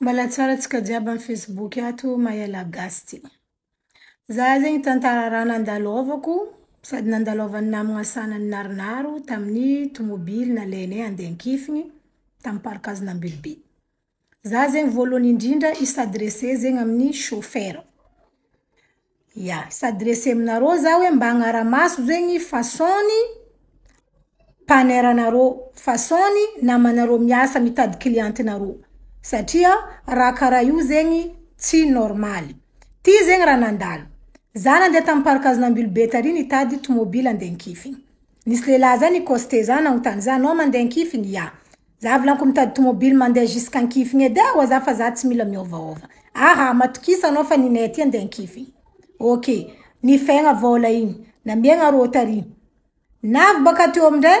mbala tsara tsika jiaby aminy fasiboky ato maala gasty za zen̈y tantara raha nandalôvako sady nandalôvany namagna asanany naronaro taminy tômôbily na lena ande n-kifigny taminy parikaznambloeaeyrndra isyadrese zëy aminnyferaia isyadrese aminarô za oe mba anaramaso zegny fasôny paneranarô fasôny namanarô miasa mitady klientinar satria raha karaa io zegny tsy nôrmaly ty zegny raha nandalo za nandeha tamiyparakazonabil betayntadydeyndekifynkomiadyly mandehasnkifigy yek nifaigna vôla igny namiaga rôtary navy bôka teo amindray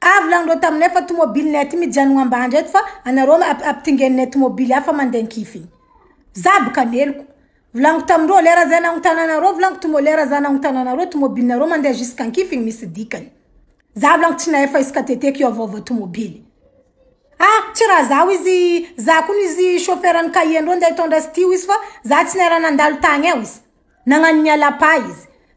avolagnindrô taminay fa tomôbilynay aty mijanooambandra ety fa geaôydekyakaeko volanio tamidrô lerazay nanontanarvno tsy raha zao izy za kony izy sofernykayandro ndeha tôndra sytyo izy fa za tsy nahy raha nandalo tagny ao izy nagnanony alapa izy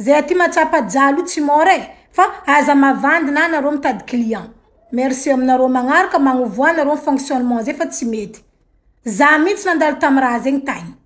zey aty mahatsapa jalo io tsy môrey fa aza mavandyna narôo mitady client merci aminarô manaraka manovoanarô fonktionnement zan̈y fa tsy mety zah mihintsy nandalo tamiy raha zen̈y tay